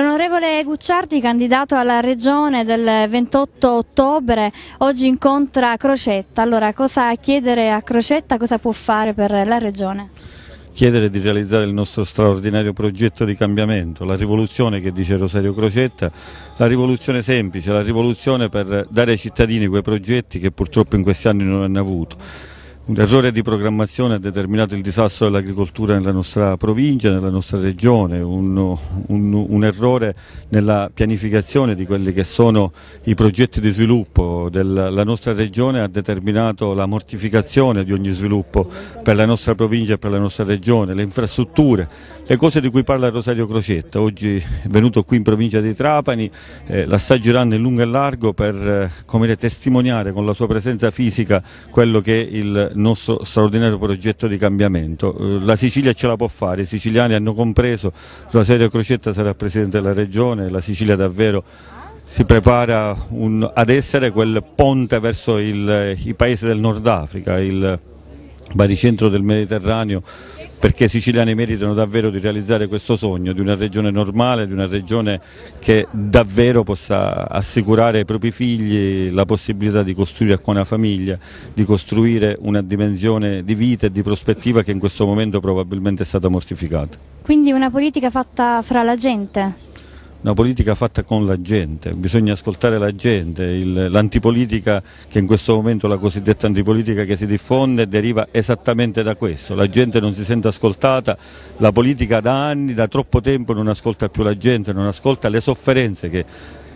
L'onorevole Gucciardi, candidato alla regione del 28 ottobre, oggi incontra Crocetta. Allora, cosa chiedere a Crocetta, cosa può fare per la regione? Chiedere di realizzare il nostro straordinario progetto di cambiamento, la rivoluzione che dice Rosario Crocetta, la rivoluzione semplice, la rivoluzione per dare ai cittadini quei progetti che purtroppo in questi anni non hanno avuto un errore di programmazione ha determinato il disastro dell'agricoltura nella nostra provincia, nella nostra regione, un, un, un, errore nella pianificazione di quelli che sono i progetti di sviluppo della nostra regione ha determinato la mortificazione di ogni sviluppo per la nostra provincia e per la nostra regione, le infrastrutture, le cose di cui parla Rosario Crocetta, oggi è venuto qui in provincia di Trapani, eh, la sta girando in lungo e largo per eh, dire, testimoniare con la sua presenza fisica quello che il nostro straordinario progetto di cambiamento. Eh, la Sicilia ce la può fare, i siciliani hanno compreso, Rosario Crocetta sarà Presidente della Regione, la Sicilia davvero si prepara un, ad essere quel ponte verso il, i paesi del Nord Africa, il baricentro del Mediterraneo perché i siciliani meritano davvero di realizzare questo sogno di una regione normale, di una regione che davvero possa assicurare ai propri figli la possibilità di costruire con la famiglia, di costruire una dimensione di vita e di prospettiva che in questo momento probabilmente è stata mortificata. Quindi una politica fatta fra la gente? una politica fatta con la gente, bisogna ascoltare la gente, l'antipolitica che in questo momento la cosiddetta antipolitica che si diffonde deriva esattamente da questo, la gente non si sente ascoltata, la politica da anni, da troppo tempo non ascolta più la gente, non ascolta le sofferenze che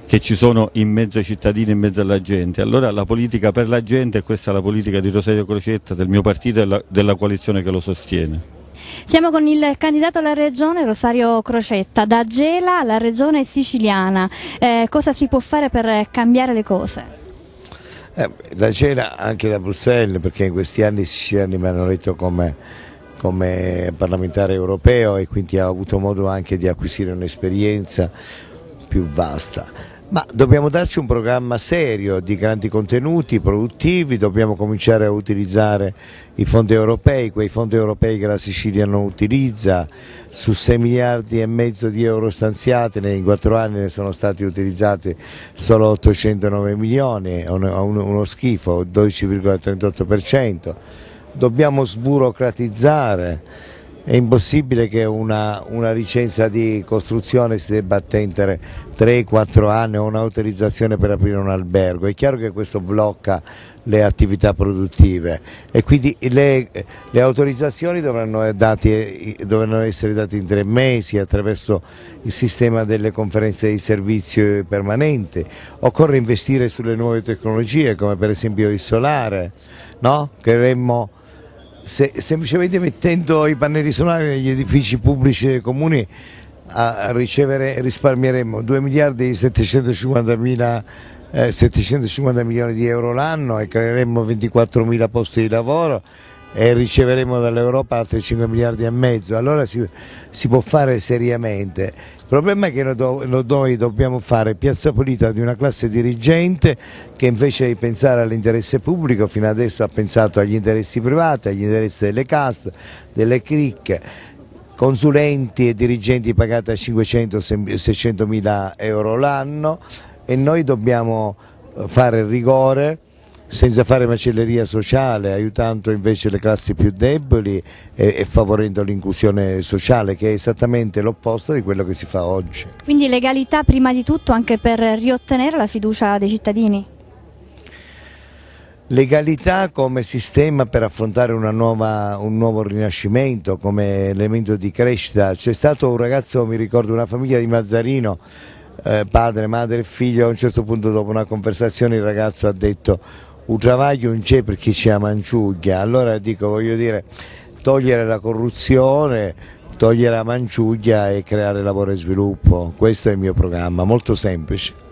che ci sono in mezzo ai cittadini, in mezzo alla gente. Allora la politica per la gente, questa è la politica di Rosario Crocetta, del mio partito e della coalizione che lo sostiene. Siamo con il candidato alla regione Rosario Crocetta, da Gela alla regione siciliana. Eh, cosa si può fare per cambiare le cose? Eh, da Gela anche da Bruxelles, perché in questi anni i siciliani mi hanno detto come, come parlamentare europeo e quindi ho avuto modo anche di acquisire un'esperienza più vasta. Ma dobbiamo darci un programma serio di grandi contenuti produttivi, dobbiamo cominciare a utilizzare i fondi europei, quei fondi europei che la Sicilia non utilizza, su 6 miliardi e mezzo di euro stanziati nei 4 anni ne sono stati utilizzati solo 809 milioni, uno schifo, 12,38%, dobbiamo sburocratizzare è impossibile che una, una licenza di costruzione si debba attendere 3-4 anni o un'autorizzazione per aprire un albergo, è chiaro che questo blocca le attività produttive e quindi le, le autorizzazioni dovranno, eh, dati, eh, dovranno, essere date in tre mesi attraverso il sistema delle conferenze di servizio permanente, occorre investire sulle nuove tecnologie come per esempio il solare, no? Queremmo se, semplicemente mettendo i pannelli solari negli edifici pubblici dei comuni a ricevere, risparmieremmo 2 miliardi e 750 mila 750 milioni di euro l'anno e creeremmo 24 mila posti di lavoro e riceveremo dall'Europa altri 5 miliardi e mezzo, allora si, si può fare seriamente. Il problema è che noi dobbiamo fare piazza pulita di una classe dirigente che invece di pensare all'interesse pubblico fino adesso ha pensato agli interessi privati, agli interessi delle caste, delle cricche consulenti e dirigenti pagati a 500-600 mila euro l'anno e noi dobbiamo eh, fare rigore senza fare macelleria sociale, aiutando invece le classi più deboli e, e favorendo l'inclusione sociale che è esattamente l'opposto di quello che si fa oggi. Quindi legalità prima di tutto anche per riottenere la fiducia dei cittadini? Legalità come sistema per affrontare nuova, un nuovo rinascimento, come elemento di crescita. C'è stato un ragazzo, mi ricordo, una famiglia di Mazzarino, eh, padre, madre e figlio, a un certo punto dopo una conversazione il ragazzo ha detto un travaglio non c'è per chi c'è ci manciuglia, allora dico voglio dire togliere la corruzione, togliere la manciuglia e creare lavoro e sviluppo, questo è il mio programma, molto semplice.